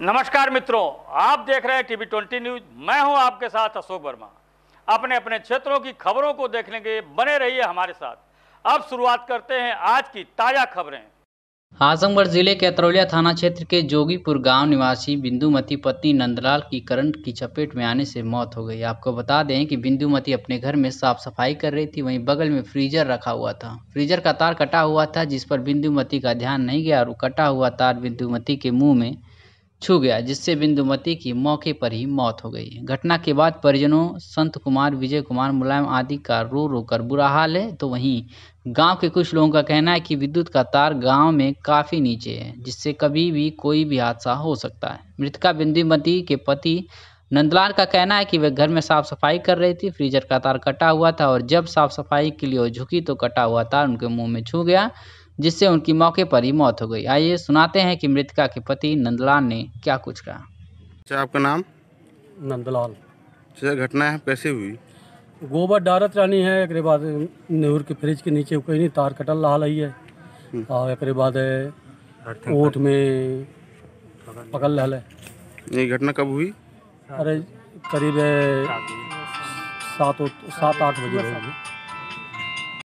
नमस्कार मित्रों आप देख रहे हैं टीवी ट्वेंटी न्यूज मैं हूं आपके साथ अशोक वर्मा अपने अपने क्षेत्रों की खबरों को देखने के बने रहिए हमारे साथ अब शुरुआत करते हैं आज की ताजा खबरें आजमगढ़ जिले के अतरौलिया थाना क्षेत्र के जोगीपुर गांव निवासी बिंदुमती पत्नी नंदलाल की करंट की चपेट में आने से मौत हो गई आपको बता दें कि बिंदुमती अपने घर में साफ सफाई कर रही थी वहीं बगल में फ्रीजर रखा हुआ था फ्रीजर का तार कटा हुआ था जिस पर बिंदुमती का ध्यान नहीं गया और कटा हुआ तार बिंदुमती के मुंह में छू गया जिससे बिंदुमती की मौके पर ही मौत हो गई घटना के बाद परिजनों संत कुमार विजय कुमार मुलायम आदि का रो रो कर बुरा हाल है तो वहीं गांव के कुछ लोगों का कहना है कि विद्युत का तार गांव में काफ़ी नीचे है जिससे कभी भी कोई भी हादसा हो सकता है मृतका बिंदुमती के पति नंदलाल का कहना है कि वह घर में साफ सफाई कर रही थी फ्रीजर का तार कटा हुआ था और जब साफ सफाई के लिए वो झुकी तो कटा हुआ तार उनके मुंह में छू गया जिससे उनकी मौके पर ही मौत हो गई आइए सुनाते हैं कि मृतका के पति नंदलाल ने क्या कुछ कहा अच्छा आपका नाम नंदलाल अच्छा, घटना है कैसे हुई गोबर डारत रानी है एक बाद नेहूर के फ्रिज के नीचे कोई नहीं तार कटल रहा है हम्म। और एक बाद ओठ में पकड़ रहा है ये घटना कब हुई अरे करीब सात सात आठ बजे